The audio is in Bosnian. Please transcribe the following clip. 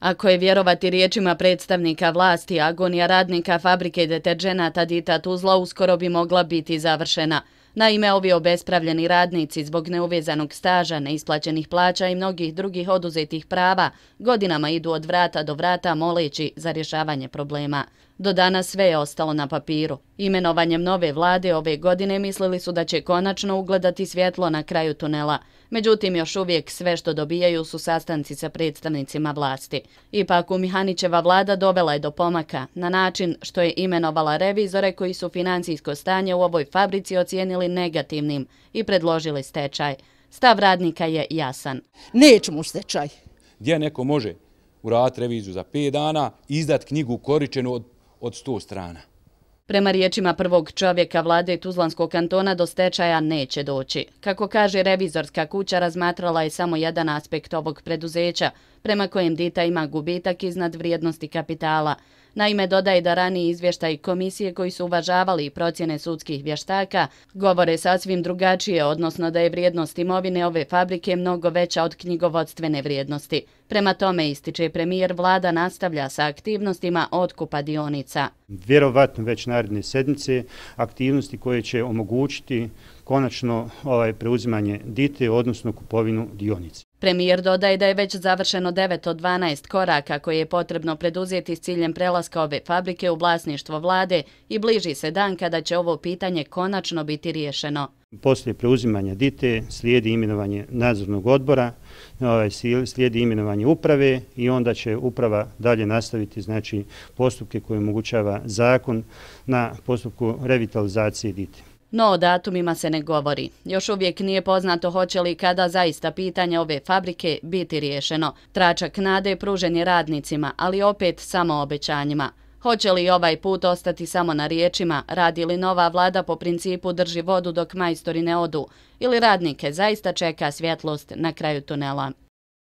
Ako je vjerovati riječima predstavnika vlasti, agonija radnika fabrike deteržena Tadita Tuzla uskoro bi mogla biti završena. Naime, ovi obespravljeni radnici zbog neuvezanog staža, neisplaćenih plaća i mnogih drugih oduzetih prava godinama idu od vrata do vrata moleći za rješavanje problema. Do danas sve je ostalo na papiru. Imenovanjem nove vlade ove godine mislili su da će konačno ugledati svjetlo na kraju tunela. Međutim, još uvijek sve što dobijaju su sastanci sa predstavnicima vlasti. Ipak, Mihanićeva vlada dovela je do pomaka na način što je imenovala revizore koji su financijsko stanje u ovoj fabrici ocijenili negativnim i predložili stečaj. Stav radnika je jasan. Nećemo u stečaj. Gdje neko može? Uradati reviziju za 5 dana, izdat knjigu koričenu od od 100 strana. Prema riječima prvog čovjeka vlade Tuzlanskog kantona do stečaja neće doći. Kako kaže revizorska kuća, razmatrala je samo jedan aspekt ovog preduzeća, prema kojem Dita ima gubitak iznad vrijednosti kapitala. Naime, dodaje da rani izvještaj komisije koji su uvažavali procjene sudskih vještaka govore sasvim drugačije, odnosno da je vrijednost imovine ove fabrike mnogo veća od knjigovodstvene vrijednosti. Prema tome ističe premijer vlada nastavlja sa aktivnostima otkupa dionica. Vjerovatno već naredne sedmice aktivnosti koje će omogućiti konačno ovaj, preuzimanje dite, odnosno kupovinu dionica. Premijer dodaje da je već završeno 9 od 12 koraka koje je potrebno preduzeti s ciljem prelaska ove fabrike u vlasništvo vlade i bliži se dan kada će ovo pitanje konačno biti riješeno. Poslije preuzimanja dite slijedi imenovanje nadzornog odbora, ovaj, slijedi imenovanje uprave i onda će uprava dalje nastaviti znači, postupke koje omogućava zakon na postupku revitalizacije dite. No o datumima se ne govori. Još uvijek nije poznato hoće li kada zaista pitanje ove fabrike biti riješeno. Tračak nade pružen je radnicima, ali opet samo obećanjima. Hoće li ovaj put ostati samo na riječima, radi li nova vlada po principu drži vodu dok majstori ne odu, ili radnike zaista čeka svjetlost na kraju tunela?